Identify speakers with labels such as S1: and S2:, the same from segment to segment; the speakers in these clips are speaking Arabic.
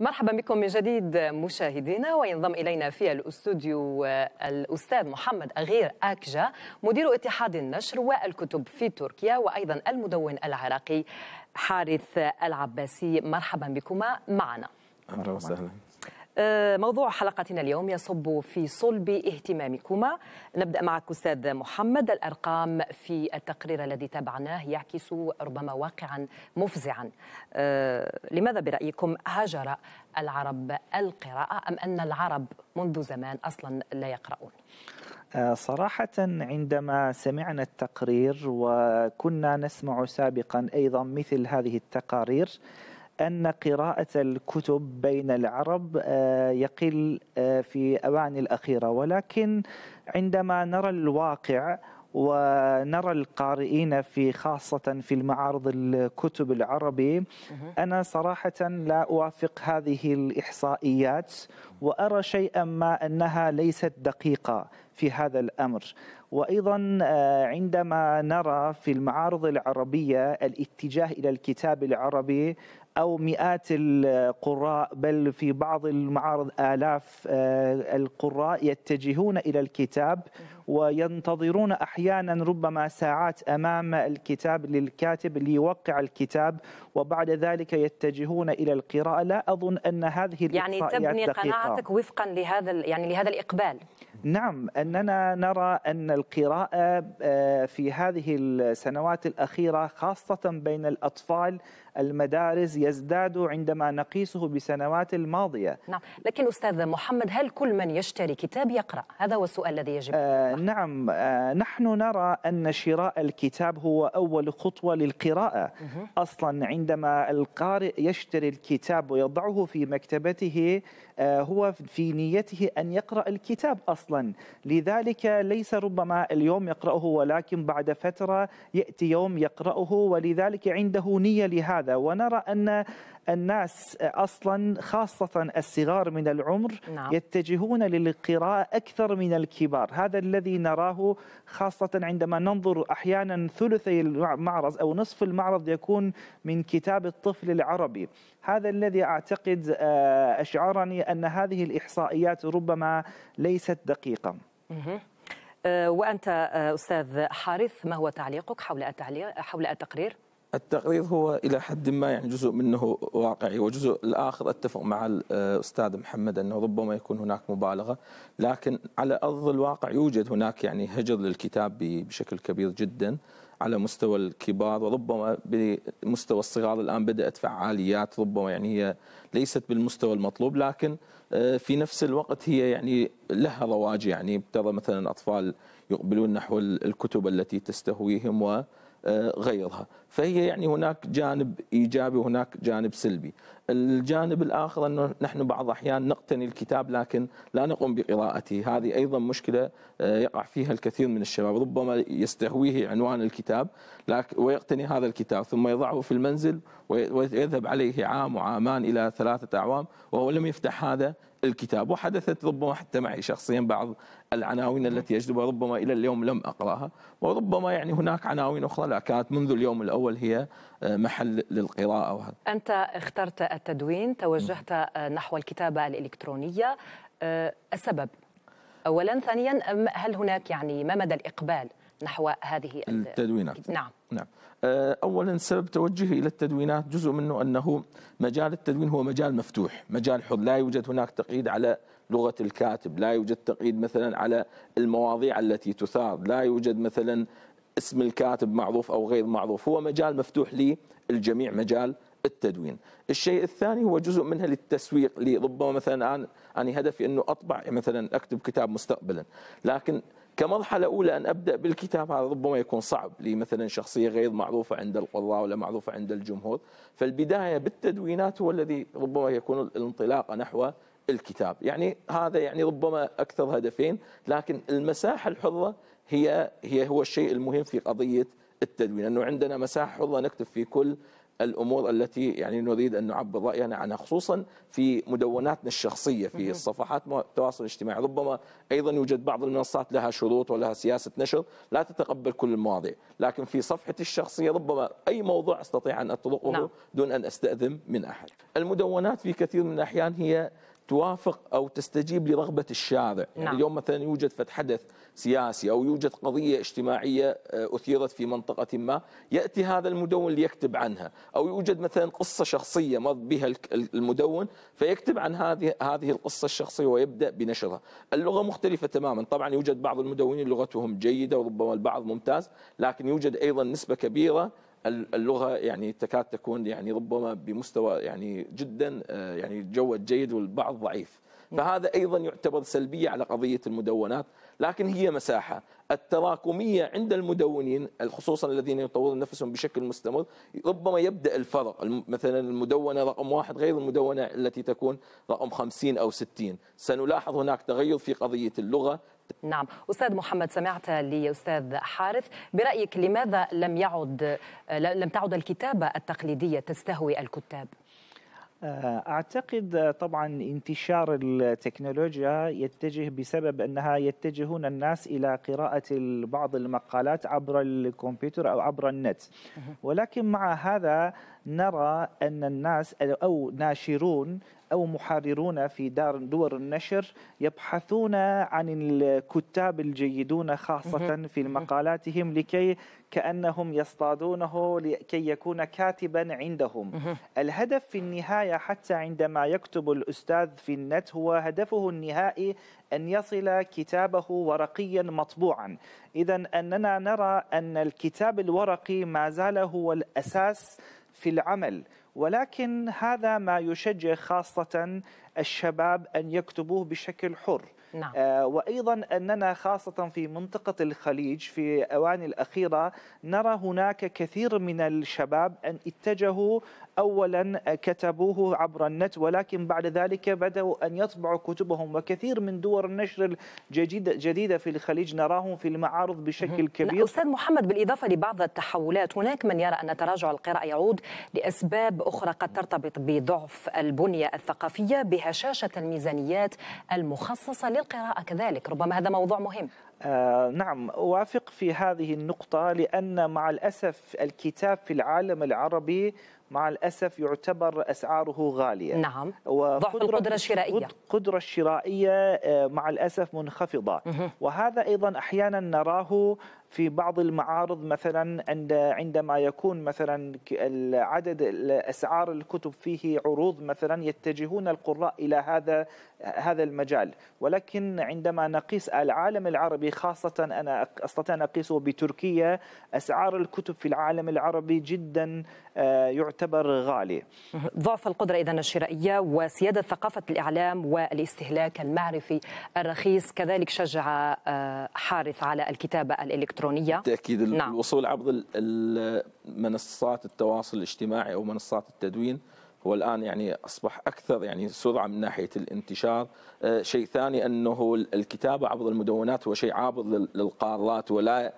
S1: مرحبا بكم من جديد مشاهدينا وينضم الينا في الاستوديو آه، الاستاذ محمد اغير اكجا مدير اتحاد النشر والكتب في تركيا وايضا المدون العراقي حارث العباسي مرحبا بكما معنا اهلا وسهلا آه، موضوع حلقتنا اليوم يصب في صلب اهتمامكما نبدا معك استاذ محمد الارقام في التقرير الذي تابعناه يعكس ربما واقعا مفزعا آه، لماذا برايكم هاجر العرب القراءه ام ان العرب منذ زمان اصلا لا يقرؤون
S2: آه، صراحة عندما سمعنا التقرير وكنا نسمع سابقا أيضا مثل هذه التقارير أن قراءة الكتب بين العرب آه، يقل آه، في أواني الأخيرة ولكن عندما نرى الواقع ونرى القارئين في خاصة في المعارض الكتب العربي أنا صراحة لا أوافق هذه الإحصائيات وأرى شيئا ما أنها ليست دقيقة في هذا الأمر وايضا آه، عندما نرى في المعارض العربيه الاتجاه الى الكتاب العربي أو مئات القراء بل في بعض المعارض آلاف آه، القراء يتجهون إلى الكتاب وينتظرون أحيانا ربما ساعات أمام الكتاب للكاتب ليوقع الكتاب وبعد ذلك يتجهون إلى القراءة لا أظن أن هذه يعني تبني دقيقة. قناعتك
S1: وفقا لهذا يعني لهذا الإقبال
S2: نعم أننا نرى أن القراءة آه، في هذه السنوات الأخيرة خاصة بين الأطفال المدارس يزداد عندما نقيسه بسنوات الماضية نعم لكن أستاذ محمد هل كل من يشتري كتاب يقرأ هذا هو السؤال الذي يجب آه نعم آه نحن نرى أن شراء الكتاب هو أول خطوة للقراءة مه. أصلا عندما القارئ يشتري الكتاب ويضعه في مكتبته آه هو في نيته أن يقرأ الكتاب أصلا لذلك ليس ربما اليوم يقرأه ولكن بعد فترة يأتي يوم يقرأه ولذلك عنده نية لهذا هذا ونرى أن الناس اصلا خاصه الصغار من العمر نعم. يتجهون للقراءه اكثر من الكبار، هذا الذي نراه خاصه عندما ننظر احيانا ثلثي المعرض او نصف المعرض يكون من كتاب الطفل العربي، هذا الذي اعتقد آه، اشعرني ان هذه الاحصائيات ربما ليست دقيقه.
S1: آه، وانت آه، استاذ حارث ما هو تعليقك حول حول التقرير؟
S3: التقرير هو الى حد ما يعني جزء منه واقعي وجزء الاخر اتفق مع الاستاذ محمد انه ربما يكون هناك مبالغه لكن على ارض الواقع يوجد هناك يعني هجر للكتاب بشكل كبير جدا على مستوى الكبار وربما بمستوى الصغار الان بدات فعاليات ربما يعني هي ليست بالمستوى المطلوب لكن آه، في نفس الوقت هي يعني لها رواج يعني ترى مثلا اطفال يقبلون نحو الكتب التي تستهويهم و آه، غيرها فهي يعني هناك جانب إيجابي وهناك جانب سلبي الجانب الآخر أنه نحن بعض أحيان نقتني الكتاب لكن لا نقوم بقراءته هذه أيضا مشكلة آه، يقع فيها الكثير من الشباب ربما يستهويه عنوان الكتاب ويقتني هذا الكتاب ثم يضعه في المنزل ويذهب عليه عام وعامان إلى ثلاثة أعوام وهو لم يفتح هذا الكتاب وحدثت ربما حتى معي شخصيا بعض العناوين التي يجدها ربما إلى اليوم لم أقرأها وربما يعني هناك عناوين أخرى لا كانت منذ اليوم الأول هي آه، محل للقراءة وهذا.
S1: أنت اخترت التدوين توجهت آه، نحو الكتابة الإلكترونية آه، السبب أولا ثانيا هل هناك يعني ما مدى الإقبال نحو هذه التدوينات نعم
S3: نعم آه، اولا سبب توجهي الى التدوينات جزء منه انه مجال التدوين هو مجال مفتوح، مجال حر، لا يوجد هناك تقييد على لغه الكاتب، لا يوجد تقييد مثلا على المواضيع التي تثار، لا يوجد مثلا اسم الكاتب معروف او غير معروف، هو مجال مفتوح للجميع مجال التدوين. الشيء الثاني هو جزء منها للتسويق لربما مثلا الان انا هدفي انه اطبع مثلا اكتب كتاب مستقبلا، لكن كمرحلة أولى أن أبدأ بالكتاب هذا ربما يكون صعب لمثلا شخصية غير معروفة عند القراء ولا معروفة عند الجمهور فالبداية بالتدوينات هو الذي ربما يكون الانطلاقة نحو الكتاب يعني هذا يعني ربما أكثر هدفين لكن المساحة الحرة هي هي هو الشيء المهم في قضية التدوين أنه عندنا مساحة حرة نكتب في كل الامور التي يعني نريد ان نعبر راينا عنها خصوصا في مدوناتنا الشخصيه في صفحات التواصل الاجتماعي ربما ايضا يوجد بعض المنصات لها شروط ولها سياسه نشر لا تتقبل كل المواضيع لكن في صفحتي الشخصيه ربما اي موضوع استطيع ان اطرقه نعم. دون ان استاذن من احد المدونات في كثير من الاحيان هي توافق او تستجيب لرغبه الشارع، يعني نعم. اليوم مثلا يوجد حدث سياسي او يوجد قضيه اجتماعيه آه، اثيرت في منطقه ما، ياتي هذا المدون ليكتب عنها، او يوجد مثلا قصه شخصيه مر بها المدون فيكتب عن هذه هذه القصه الشخصيه ويبدا بنشرها، اللغه مختلفه تماما، طبعا يوجد بعض المدونين لغتهم جيده وربما البعض ممتاز، لكن يوجد ايضا نسبه كبيره اللغه يعني تكاد تكون يعني ربما بمستوى يعني جدا آه، يعني جود جيد والبعض ضعيف فهذا ايضا يعتبر سلبيه على قضيه المدونات لكن هي مساحه التراكميه عند المدونين خصوصا الذين يطورون نفسهم بشكل مستمر ربما يبدا الفرق مثلا المدونه رقم واحد غير المدونه التي تكون رقم 50 او 60 سنلاحظ هناك تغير في قضيه اللغه
S1: نعم أستاذ محمد سمعت لي أستاذ حارث برأيك لماذا لم يعد لم تعد الكتابة التقليدية تستهوي الكتاب؟ آه،
S2: اعتقد طبعا انتشار التكنولوجيا يتجه بسبب انها يتجهون الناس الى قراءه بعض المقالات عبر الكمبيوتر او عبر النت ولكن مع هذا نرى ان الناس او ناشرون أو محررون في دار دور النشر يبحثون عن الكتاب الجيدون خاصة في مقالاتهم لكي كأنهم يصطادونه لكي يكون كاتبا عندهم الهدف في النهاية حتى عندما يكتب الأستاذ في النت هو هدفه النهائي أن يصل كتابه ورقيا مطبوعا إذا أننا نرى أن الكتاب الورقي ما زال هو الأساس في العمل ولكن هذا ما يشجع خاصة الشباب أن يكتبوه بشكل حر نعم. آه، وأيضا أننا خاصة في منطقة الخليج في أواني الأخيرة نرى هناك كثير من الشباب أن اتجهوا اولا كتبوه عبر النت ولكن بعد ذلك بداوا ان يطبعوا كتبهم وكثير من دور النشر الجديده جديده في
S1: الخليج نراهم في المعارض
S2: بشكل كبير استاذ
S1: محمد بالاضافه لبعض التحولات هناك من يرى ان تراجع القراءه يعود لاسباب اخرى قد ترتبط بضعف البنيه الثقافيه بهشاشه الميزانيات المخصصه للقراءه كذلك ربما هذا
S2: موضوع مهم آه نعم أوافق في هذه النقطة لأن مع الأسف الكتاب في العالم العربي مع الأسف يعتبر أسعاره غالية نعم ضعف القدرة الشرائية القدرة الشرائية آه، مع الأسف منخفضة وهذا أيضا أحيانا نراه في بعض المعارض مثلا عند عندما يكون مثلا عدد اسعار الكتب فيه عروض مثلا يتجهون القراء الى هذا هذا المجال ولكن عندما نقيس العالم العربي خاصه انا استطيع ان اقيسه بتركيا اسعار الكتب في العالم العربي جدا آه، يعتبر غالي
S1: ضعف القدره اذا الشرائيه وسياده ثقافه الاعلام والاستهلاك المعرفي الرخيص كذلك شجع آه، حارث على الكتابه الالكترونيه الإلكترونية
S3: بالتأكيد نعم. الوصول عبر منصات التواصل الاجتماعي أو منصات التدوين والان يعني اصبح اكثر يعني سرعه من ناحيه الانتشار آه، شيء ثاني انه الكتابه عبر المدونات هو شيء عابر للقارات ولا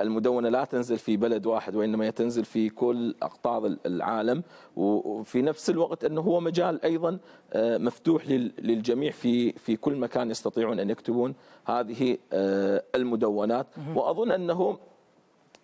S3: المدونة لا تنزل في بلد واحد وإنما تنزل في كل أقطار العالم وفي نفس الوقت أنه هو مجال أيضا آه، مفتوح للجميع في في كل مكان يستطيعون أن يكتبون هذه آه، المدونات وأظن أنه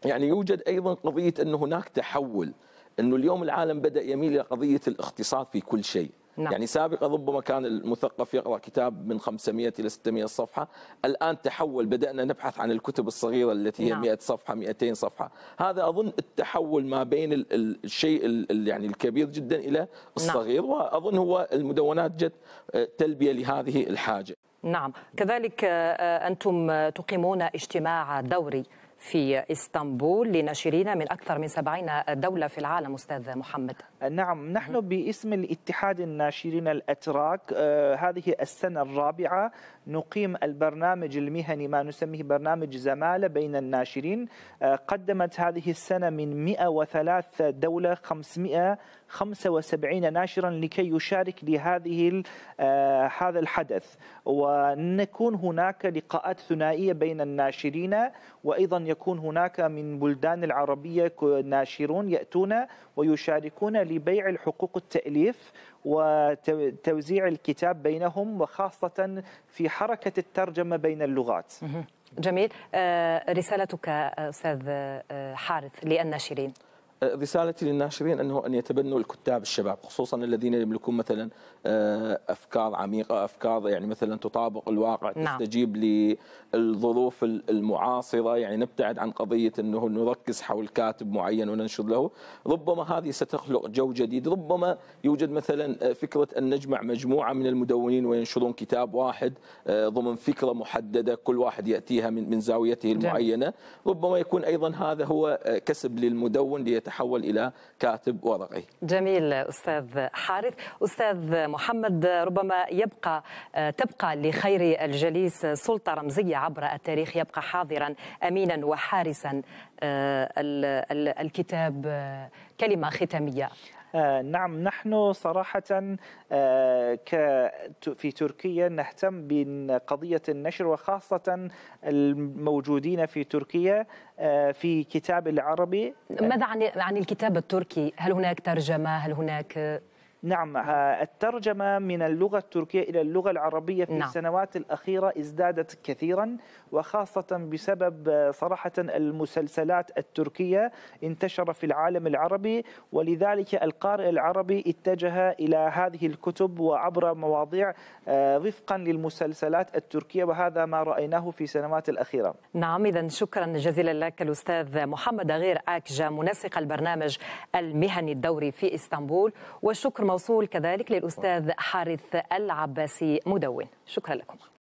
S3: يعني يوجد أيضا قضية أن هناك تحول انه اليوم العالم بدا يميل الى قضيه الاختصاص في كل شيء نعم. يعني سابقا ربما كان المثقف يقرا كتاب من 500 الى 600 صفحه الان تحول بدانا نبحث عن الكتب الصغيره التي هي نعم. 100 صفحه 200 صفحه هذا اظن التحول ما بين الشيء يعني الكبير جدا الى نعم. الصغير نعم. واظن هو المدونات جت آه، تلبيه لهذه الحاجه
S1: نعم كذلك آه، آه، انتم تقيمون اجتماع دوري في اسطنبول لناشرين من أكثر من 70 دولة في العالم أستاذ محمد نعم نحن باسم الاتحاد
S2: الناشرين الأتراك آه، هذه السنة الرابعة نقيم البرنامج المهني ما نسميه برنامج زمالة بين الناشرين آه، قدمت هذه السنة من 103 دولة 575 ناشرا لكي يشارك لهذه آه، هذا الحدث ونكون هناك لقاءات ثنائية بين الناشرين وأيضا يكون هناك من بلدان العربية ناشرون يأتون ويشاركون لبيع الحقوق التأليف وتوزيع الكتاب بينهم وخاصة في حركة الترجمة بين اللغات
S1: جميل آه، رسالتك أستاذ آه، حارث للناشرين
S3: رسالتي للناشرين انه ان يتبنوا الكتاب الشباب خصوصا الذين يملكون مثلا آه، افكار عميقه افكار يعني مثلا تطابق الواقع نعم. تستجيب للظروف المعاصره يعني نبتعد عن قضيه انه نركز حول كاتب معين وننشر له ربما هذه ستخلق جو جديد ربما يوجد مثلا آه، فكره ان نجمع مجموعه من المدونين وينشرون كتاب واحد آه، ضمن فكره محدده كل واحد ياتيها من زاويته المعينه ربما يكون ايضا هذا هو كسب للمدون ليت يتحول إلى كاتب ورقي
S1: جميل أستاذ حارث أستاذ محمد ربما يبقى آه، تبقى لخير الجليس سلطة رمزية عبر التاريخ يبقى حاضرا أمينا وحارسا آه، الكتاب آه، كلمة ختامية
S2: آه، نعم نحن صراحة آه، في تركيا نهتم بقضية النشر وخاصة الموجودين في تركيا آه، في كتاب العربي ماذا
S1: عن الكتاب التركي؟ هل هناك ترجمة؟ هل هناك نعم الترجمة
S2: من اللغة التركية إلى اللغة العربية في نعم. السنوات الأخيرة ازدادت كثيرا وخاصة بسبب آه، صراحة المسلسلات التركية انتشر في العالم العربي ولذلك القارئ العربي اتجه إلى هذه الكتب وعبر مواضيع آه، وفقا للمسلسلات التركية وهذا ما رأيناه في السنوات الأخيرة
S1: نعم إذا شكرا جزيلا لك الأستاذ محمد غير أكجا منسق البرنامج المهني الدوري في إسطنبول وشكرا موصول كذلك للأستاذ حارث العباسي مدون شكرا لكم